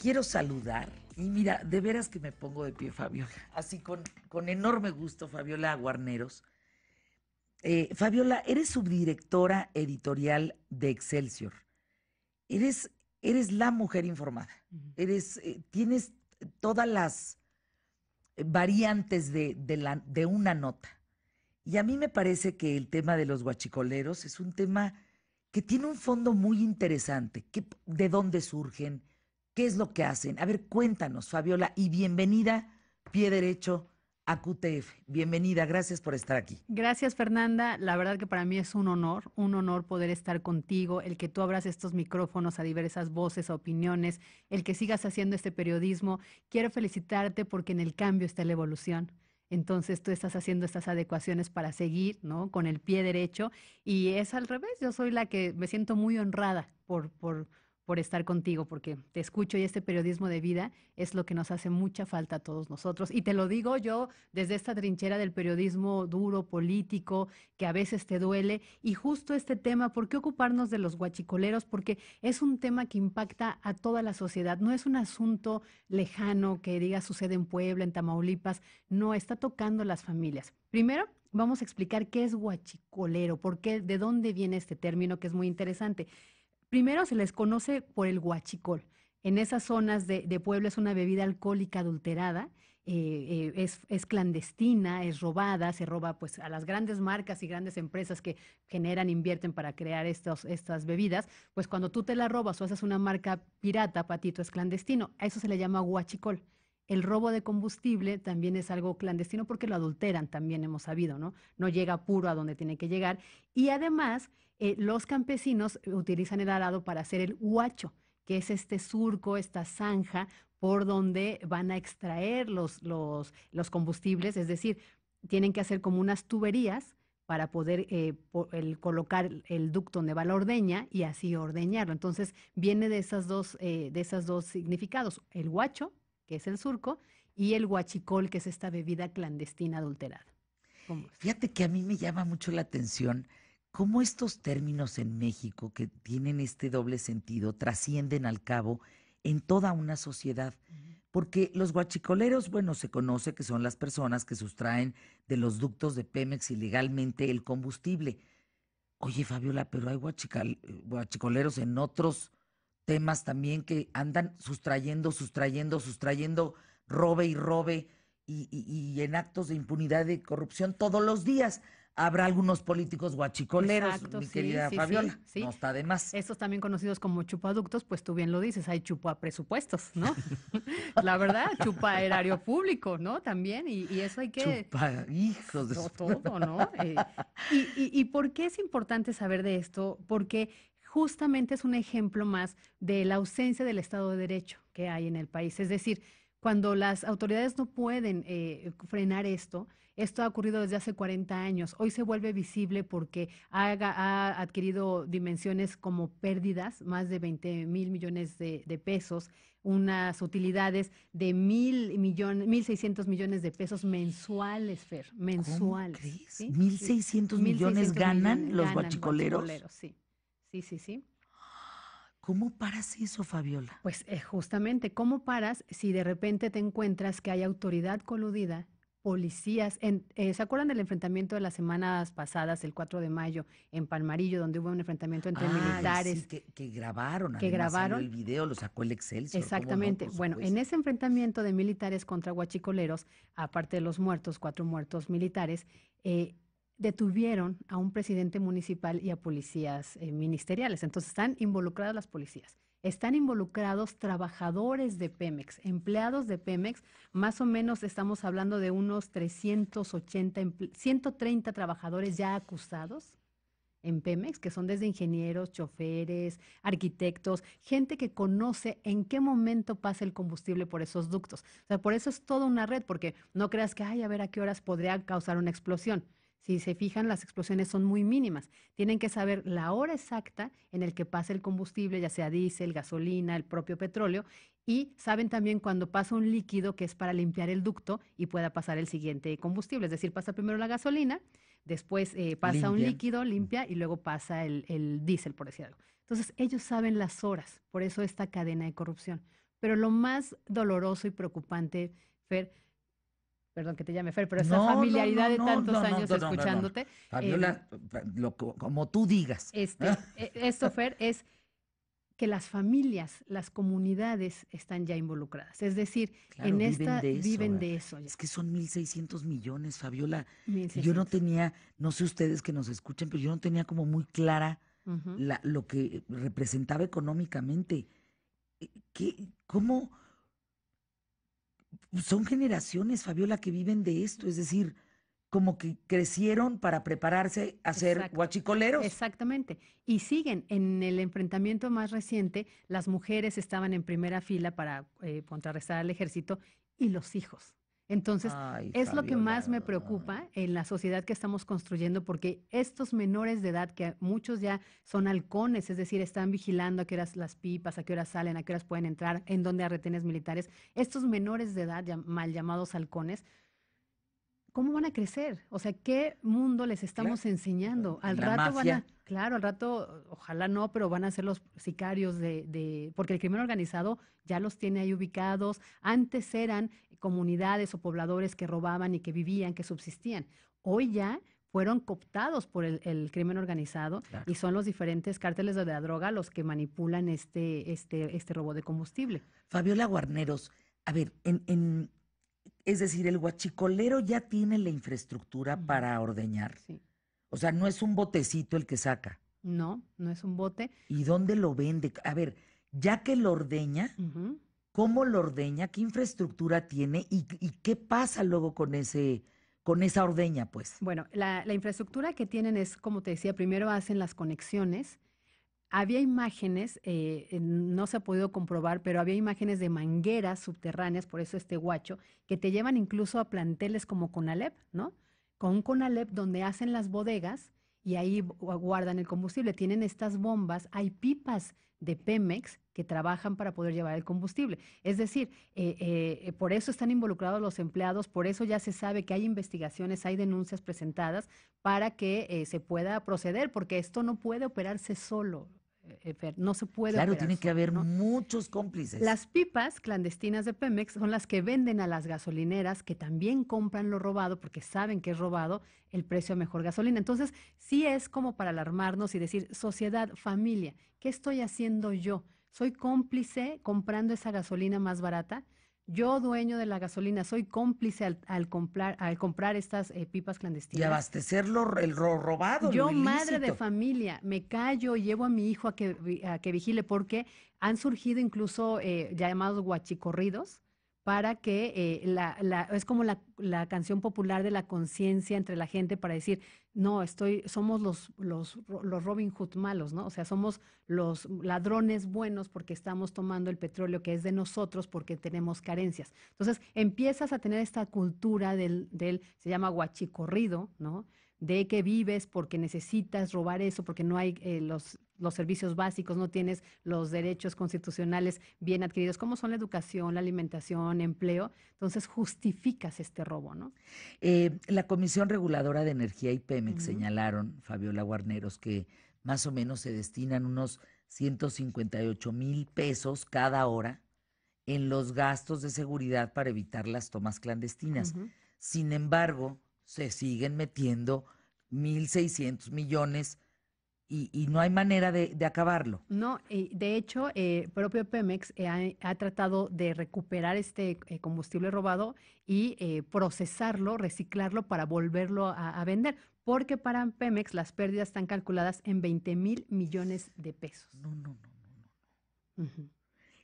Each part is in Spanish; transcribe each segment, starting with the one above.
quiero saludar. Y mira, de veras que me pongo de pie, Fabiola. Así con, con enorme gusto, Fabiola Guarneros. Eh, Fabiola, eres subdirectora editorial de Excelsior. Eres, eres la mujer informada. Eres, eh, tienes todas las variantes de, de, la, de una nota. Y a mí me parece que el tema de los guachicoleros es un tema que tiene un fondo muy interesante, de dónde surgen, ¿Qué es lo que hacen? A ver, cuéntanos, Fabiola, y bienvenida, pie derecho a QTF. Bienvenida, gracias por estar aquí. Gracias, Fernanda. La verdad que para mí es un honor, un honor poder estar contigo, el que tú abras estos micrófonos a diversas voces, a opiniones, el que sigas haciendo este periodismo. Quiero felicitarte porque en el cambio está la evolución. Entonces tú estás haciendo estas adecuaciones para seguir, ¿no? Con el pie derecho. Y es al revés, yo soy la que me siento muy honrada por, por, por estar contigo, porque te escucho y este periodismo de vida es lo que nos hace mucha falta a todos nosotros. Y te lo digo yo desde esta trinchera del periodismo duro, político, que a veces te duele. Y justo este tema, ¿por qué ocuparnos de los guachicoleros? Porque es un tema que impacta a toda la sociedad. No es un asunto lejano que diga sucede en Puebla, en Tamaulipas. No, está tocando las familias. Primero, vamos a explicar qué es guachicolero, por de dónde viene este término que es muy interesante. Primero se les conoce por el guachicol. En esas zonas de, de pueblo es una bebida alcohólica adulterada, eh, eh, es, clandestina, es robada, se roba pues a las grandes marcas y grandes empresas que generan, invierten para crear estas bebidas. Pues cuando tú te la robas o haces una marca pirata, patito, es clandestino. A eso se le llama guachicol. El robo de combustible también es algo clandestino porque lo adulteran, también hemos sabido, ¿no? No llega puro a donde tiene que llegar. Y además eh, los campesinos utilizan el arado para hacer el huacho, que es este surco, esta zanja por donde van a extraer los, los, combustibles, es decir, tienen que hacer como unas tuberías para poder eh, colocar el ducto donde va la ordeña y así ordeñarlo. Entonces viene de esas dos, eh, dos significados, el huacho, que es el surco, y el huachicol, que es esta bebida clandestina adulterada. Fíjate que a mí me llama mucho la atención cómo estos términos en México que tienen este doble sentido trascienden al cabo en toda una sociedad. Porque los guachicoleros, bueno, se conoce que son las personas que sustraen de los ductos de Pemex ilegalmente el combustible. Oye, Fabiola, pero hay guachicoleros en otros temas también que andan sustrayendo, sustrayendo, sustrayendo, robe y robe, y, y en actos de impunidad y corrupción todos los días habrá algunos políticos guachicoleros, mi querida Fabiola. no está de más. Estos también conocidos como chupaductos, pues tú bien lo dices, hay chupa presupuestos, ¿no? la verdad, chupa erario público, ¿no? También, y, eso hay que. Chupa hijos de Todo, ¿no? Eh, y, y, por qué es importante saber de esto? Porque justamente es un ejemplo más de la ausencia del Estado de Derecho que hay en el país. Es decir, cuando las autoridades no pueden eh, frenar esto, esto ha ocurrido desde hace 40 años. Hoy se vuelve visible porque ha, adquirido dimensiones como pérdidas, más de 20 mil millones de, pesos, unas utilidades de mil millones, mil seiscientos millones de pesos mensuales, Fer, mensuales. Mil seiscientos millones ganan los bachicoleros. Sí, sí, sí, sí. ¿Cómo paras eso, Fabiola? Pues eh, justamente, ¿cómo paras si de repente te encuentras que hay autoridad coludida policías. Eh, ¿Se acuerdan del enfrentamiento de las semanas pasadas, el 4 de mayo, en Palmarillo, donde hubo un enfrentamiento entre militares? que, grabaron. Que grabaron. El video lo sacó el Excel, Exactamente. bueno, en ese enfrentamiento de militares contra guachicoleros, aparte de los muertos, cuatro muertos militares, eh, detuvieron a un presidente municipal y a policías eh, ministeriales. Entonces están involucradas las policías están involucrados trabajadores de Pemex, empleados de Pemex, más o menos estamos hablando de unos 380, 130 trabajadores ya acusados en Pemex, que son desde ingenieros, choferes, arquitectos, gente que conoce en qué momento pasa el combustible por esos ductos. sea, por eso es toda una red, porque no creas que, ay, a ver a qué horas podría causar una explosión. Si se fijan, las explosiones son muy mínimas. Tienen que saber la hora exacta en el que pasa el combustible, ya sea diésel, gasolina, el propio petróleo, y saben también cuando pasa un líquido que es para limpiar el ducto y pueda pasar el siguiente combustible. Es decir, pasa primero la gasolina, después eh, pasa un líquido, limpia, y luego pasa el, el diésel, por decir algo. Entonces, ellos saben las horas, por eso esta cadena de corrupción. Pero lo más doloroso y preocupante, Fer, perdón que te llame Fer, pero esa familiaridad de tantos años escuchándote. Fabiola, eh, como tú digas. esto, ah. e, Fer, es que las familias, las comunidades están ya involucradas. Es decir, en esta viven de eso. Es que son 1.600 millones, Fabiola. yo no tenía, no sé ustedes que nos escuchen, pero yo no tenía como muy clara lo que representaba económicamente. ¿Cómo? son generaciones, Fabiola, que viven de esto, es decir, como que crecieron para prepararse a ser guachicoleros. Exactamente. Y siguen. En el enfrentamiento más reciente, las mujeres estaban en primera fila para eh, contrarrestar al ejército y los hijos. Entonces, es lo que más me preocupa en la sociedad que estamos construyendo, porque estos menores de edad, que muchos ya son halcones, es decir, están vigilando a qué horas las pipas, a qué horas salen, a qué horas pueden entrar, en dónde hay retenes militares, estos menores de edad, mal llamados halcones, ¿cómo van a crecer? O sea, ¿qué mundo les estamos enseñando? Al rato van a, claro, al rato, ojalá no, pero van a ser los sicarios de, porque el crimen organizado ya los tiene ahí ubicados. Antes eran comunidades o pobladores que robaban y que vivían, que subsistían. Hoy ya fueron cooptados por el, crimen organizado y son los diferentes cárteles de la droga los que manipulan este, este, este robo de combustible. Fabiola Guarneros, a ver, en, es decir, el guachicolero ya tiene la infraestructura para ordeñar. Sí. O sea, no es un botecito el que saca. No, no es un bote. ¿Y dónde lo vende? A ver, ya que lo ordeña, ¿Cómo lo ordeña? ¿Qué infraestructura tiene? ¿Y, qué pasa luego con ese con esa ordeña, pues? Bueno, la, infraestructura que tienen es, como te decía, primero hacen las conexiones. Había imágenes, eh, no se ha podido comprobar, pero había imágenes de mangueras subterráneas, por eso este guacho, que te llevan incluso a planteles como Conalep, ¿no? Con Conalep, donde hacen las bodegas y ahí guardan el combustible. Tienen estas bombas, hay pipas de Pemex que trabajan para poder llevar el combustible. Es decir, eh, eh, eh, por eso están involucrados los empleados, por eso ya se sabe que hay investigaciones, hay denuncias presentadas para que se pueda proceder, porque esto no puede operarse solo. Eh, no se puede. Claro, tiene que haber muchos cómplices. Las pipas clandestinas de Pemex son las que venden a las gasolineras que también compran lo robado porque saben que es robado el precio a mejor gasolina. Entonces, sí es como para alarmarnos y decir, sociedad, familia, ¿qué estoy haciendo yo? ¿Soy cómplice comprando esa gasolina más barata? Yo, dueño de la gasolina, soy cómplice al, comprar, al comprar estas eh, pipas clandestinas. Y abastecerlo el robado. Yo, madre de familia, me callo y llevo a mi hijo a que, a que vigile porque han surgido incluso eh, llamados guachicorridos para que eh, es como la, canción popular de la conciencia entre la gente para decir, no, estoy, somos los, los, los Robin Hood malos, ¿no? O sea, somos los ladrones buenos porque estamos tomando el petróleo que es de nosotros porque tenemos carencias. Entonces, empiezas a tener esta cultura del, se llama guachicorrido, ¿no? de que vives porque necesitas robar eso, porque no hay eh, los los servicios básicos, no tienes los derechos constitucionales bien adquiridos, como son la educación, la alimentación, empleo, entonces justificas este robo, ¿no? Eh, la Comisión Reguladora de Energía y Pemex señalaron, Fabiola Guarneros, que más o menos se destinan unos 158 mil pesos cada hora en los gastos de seguridad para evitar las tomas clandestinas. Sin embargo, se siguen metiendo 1.600 millones y, no hay manera de, acabarlo. No, de hecho, eh, propio Pemex eh, ha, tratado de recuperar este eh, combustible robado y procesarlo, reciclarlo para volverlo a, vender, porque para Pemex las pérdidas están calculadas en 20 mil millones de pesos. No, no, no, no,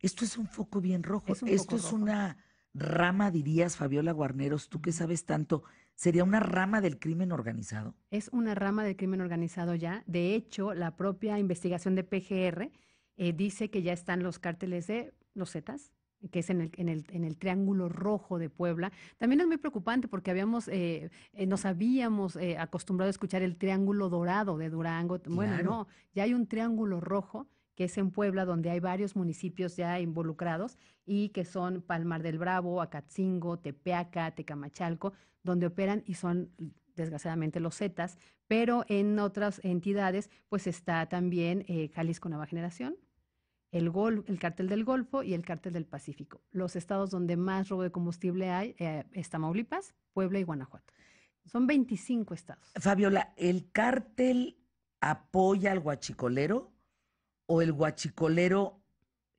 Esto es un foco bien rojo. Esto es una rama dirías, Fabiola Guarneros, tú que sabes tanto, sería una rama del crimen organizado? Es una rama del crimen organizado ya. De hecho, la propia investigación de PGR eh, dice que ya están los cárteles de los Zetas, que es en el, Triángulo Rojo de Puebla. También es muy preocupante porque habíamos, eh, eh, nos habíamos acostumbrado a escuchar el Triángulo Dorado de Durango. Bueno, no, ya hay un Triángulo Rojo que es en Puebla, donde hay varios municipios ya involucrados y que son Palmar del Bravo, Acatzingo, Tepeaca, Tecamachalco, donde operan y son desgraciadamente los Zetas, pero en otras entidades pues está también eh, Jalisco Nueva Generación, el, Gol, el cártel del Golfo y el cártel del Pacífico. Los estados donde más robo de combustible hay eh, Maulipas, Puebla y Guanajuato. Son 25 estados. Fabiola, ¿el cártel apoya al guachicolero? o el guachicolero,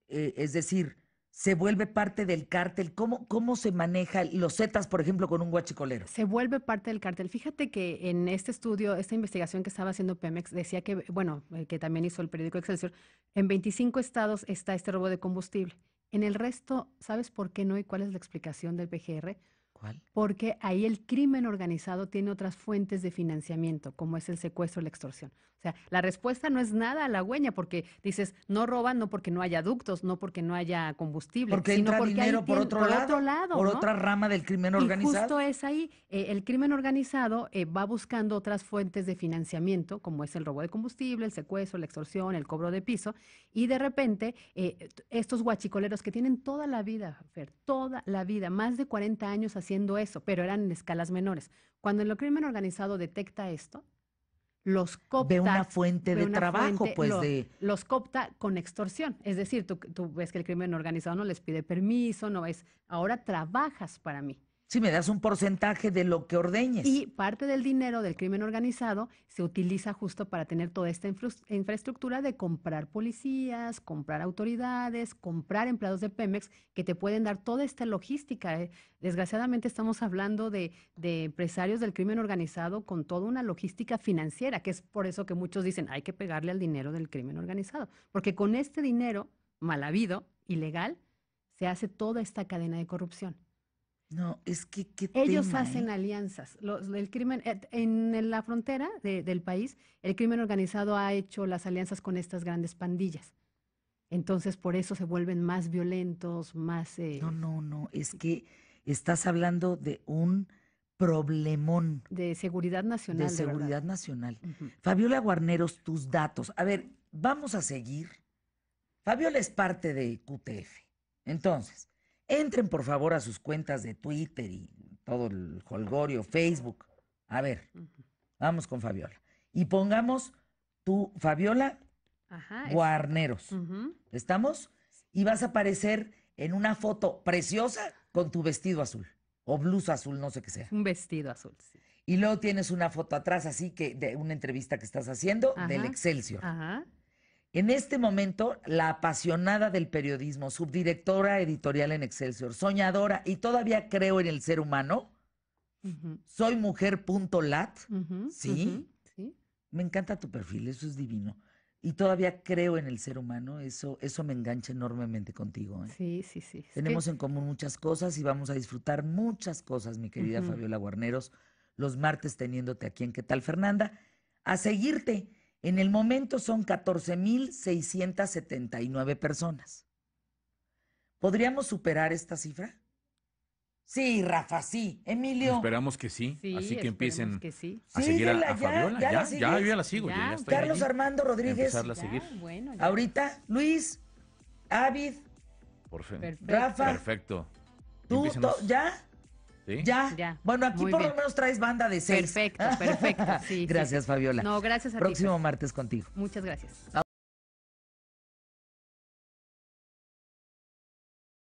eh, es decir, se vuelve parte del cártel? ¿Cómo, ¿Cómo se maneja los Zetas, por ejemplo, con un guachicolero? Se vuelve parte del cártel. Fíjate que en este estudio, esta investigación que estaba haciendo Pemex, decía que, bueno, eh, que también hizo el periódico Excelsior, en 25 estados está este robo de combustible. En el resto, ¿sabes por qué no y cuál es la explicación del PGR? ¿Cuál? Porque ahí el crimen organizado tiene otras fuentes de financiamiento, como es el secuestro, la extorsión. O sea, la respuesta no es nada halagüeña porque dices, no roban no porque no haya ductos, no porque no haya combustible. Porque sino porque dinero por, otro, lado, por otra rama del crimen organizado. Y justo es ahí. Eh, el crimen organizado eh, va buscando otras fuentes de financiamiento, como es el robo de combustible, el secuestro, la extorsión, el cobro de piso. Y de repente, eh, estos guachicoleros que tienen toda la vida, toda la vida, más de 40 años haciendo eso, pero eran en escalas menores. Cuando el crimen organizado detecta esto, los copta. De una fuente de, trabajo, pues de. Los copta con extorsión. Es decir, tú, ves que el crimen organizado no les pide permiso, no es. Ahora trabajas para mí. Si me das un porcentaje de lo que ordeñes. Y parte del dinero del crimen organizado se utiliza justo para tener toda esta infraestructura de comprar policías, comprar autoridades, comprar empleados de Pemex que te pueden dar toda esta logística. ¿eh? Desgraciadamente estamos hablando de, de empresarios del crimen organizado con toda una logística financiera, que es por eso que muchos dicen hay que pegarle al dinero del crimen organizado, porque con este dinero mal habido, ilegal, se hace toda esta cadena de corrupción. No, es que ellos hacen ¿eh? alianzas. el crimen eh, en la frontera del país, el crimen organizado ha hecho las alianzas con estas grandes pandillas. Entonces por eso se vuelven más violentos, más. Eh, no, no, no. Es que estás hablando de un problemón de seguridad nacional. De, seguridad nacional. Fabiola Guarneros, tus datos. A ver, vamos a seguir. Fabiola es parte de QTF. Entonces. Entren por favor a sus cuentas de Twitter y todo el holgorio, Facebook. A ver, vamos con Fabiola. Y pongamos tu Fabiola Guarneros. ¿Estamos? Y vas a aparecer en una foto preciosa con tu vestido azul o blusa azul, no sé qué sea. Un vestido azul, sí. Y luego tienes una foto atrás, así que de una entrevista que estás haciendo del Excelsior. Ajá. En este momento, la apasionada del periodismo, subdirectora editorial en Excelsior, soñadora y todavía creo en el ser humano, soy mujer.lat, ¿sí? ¿sí? Me encanta tu perfil, eso es divino. Y todavía creo en el ser humano, eso, eso me engancha enormemente contigo. ¿eh? Sí, sí, sí. Tenemos en común muchas cosas y vamos a disfrutar muchas cosas, mi querida Fabiola Guarneros, los martes teniéndote aquí en ¿Qué tal, Fernanda? A seguirte. En el momento son 14.679 personas. ¿Podríamos superar esta cifra? Sí, Rafa, sí. Emilio. Esperamos que sí. así que empiecen a seguir a, Fabiola. Ya, ya, la sigo. Carlos Armando Rodríguez. a seguir. Ahorita, Luis, Ávid. Por Rafa. Perfecto. Tú, ya. Ya. ya. Bueno, aquí por lo menos traes banda de seis. Perfecto, perfecto. Sí, Gracias, Fabiola. No, gracias a ti. Próximo martes contigo. Muchas gracias.